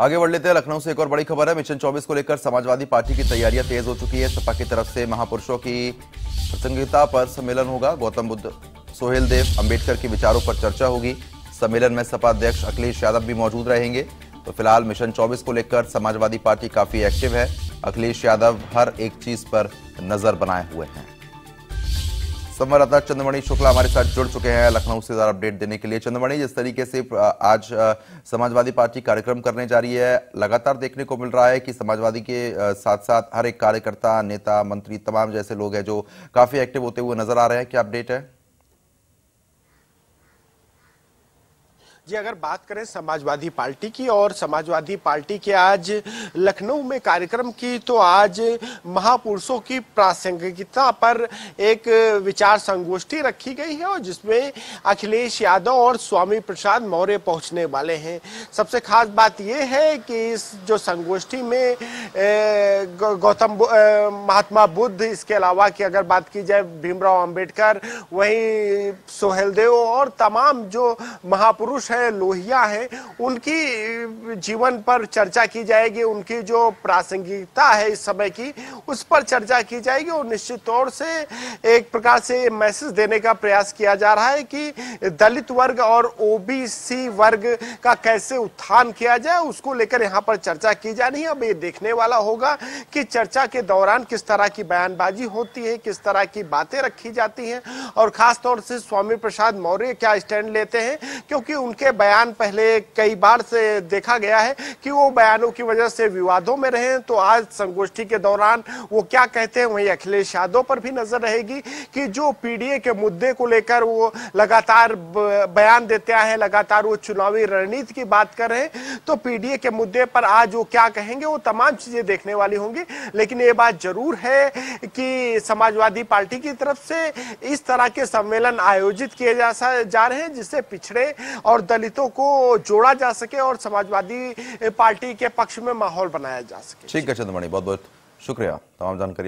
आगे बढ़ लेते हैं लखनऊ से एक और बड़ी खबर है मिशन 24 को लेकर समाजवादी पार्टी की तैयारियां तेज हो चुकी है सपा की तरफ से महापुरुषों की प्रसंगिता पर सम्मेलन होगा गौतम बुद्ध सोहेल देव अम्बेडकर के विचारों पर चर्चा होगी सम्मेलन में सपा अध्यक्ष अखिलेश यादव भी मौजूद रहेंगे तो फिलहाल मिशन 24 को लेकर समाजवादी पार्टी काफी एक्टिव है अखिलेश यादव हर एक चीज पर नजर बनाए हुए हैं संवाददाता चंद्रमणि शुक्ला हमारे साथ जुड़ चुके हैं लखनऊ से ज्यादा अपडेट देने के लिए चंद्रमणि जिस तरीके से आज समाजवादी पार्टी कार्यक्रम करने जा रही है लगातार देखने को मिल रहा है कि समाजवादी के साथ साथ हर एक कार्यकर्ता नेता मंत्री तमाम जैसे लोग हैं जो काफ़ी एक्टिव होते हुए नजर आ रहे हैं क्या अपडेट है जी अगर बात करें समाजवादी पार्टी की और समाजवादी पार्टी के आज लखनऊ में कार्यक्रम की तो आज महापुरुषों की प्रासंगिकता पर एक विचार संगोष्ठी रखी गई है और जिसमें अखिलेश यादव और स्वामी प्रसाद मौर्य पहुंचने वाले हैं सबसे खास बात यह है कि इस जो संगोष्ठी में गौतम महात्मा बुद्ध इसके अलावा की अगर बात की जाए भीमराव अम्बेडकर वहीं सोहेलदेव और तमाम जो महापुरुष है लोहिया है उनकी जीवन पर चर्चा की जाएगी उनकी जो प्रासंगिकता है इस समय की उस पर चर्चा की जाएगी और निश्चित तौर से एक प्रकार से मैसेज देने का प्रयास किया जा रहा है कि दलित वर्ग और ओबीसी वर्ग का कैसे उत्थान किया जाए उसको लेकर यहाँ पर चर्चा की जा रही है अब ये देखने वाला होगा कि चर्चा के दौरान किस तरह की बयानबाजी होती है किस तरह की बातें रखी जाती हैं और खासतौर से स्वामी प्रसाद मौर्य क्या स्टैंड लेते हैं क्योंकि उनकी उनके बयान पहले कई बार से देखा गया है कि वो बयानों की वजह से विवादों में रहे तो आज संगोष्ठी के दौरान वो क्या कहते हैं वहीं अखिलेश यादव पर भी नजर रहेगी कि जो पीडीए के मुद्दे को लेकर वो लगातार बयान देते आए हैं लगातार वो चुनावी रणनीति की बात कर रहे हैं तो पीडीए के मुद्दे पर आज वो क्या कहेंगे वो तमाम चीजें देखने वाली होंगी लेकिन ये बात जरूर है कि समाजवादी पार्टी की तरफ से इस तरह के सम्मेलन आयोजित किए जा रहे हैं जिससे पिछड़े और दलितों को जोड़ा जा सके और समाजवादी पार्टी के पक्ष में माहौल बनाया जा सके ठीक है चंद्रमणि बहुत बहुत शुक्रिया तमाम जानकारी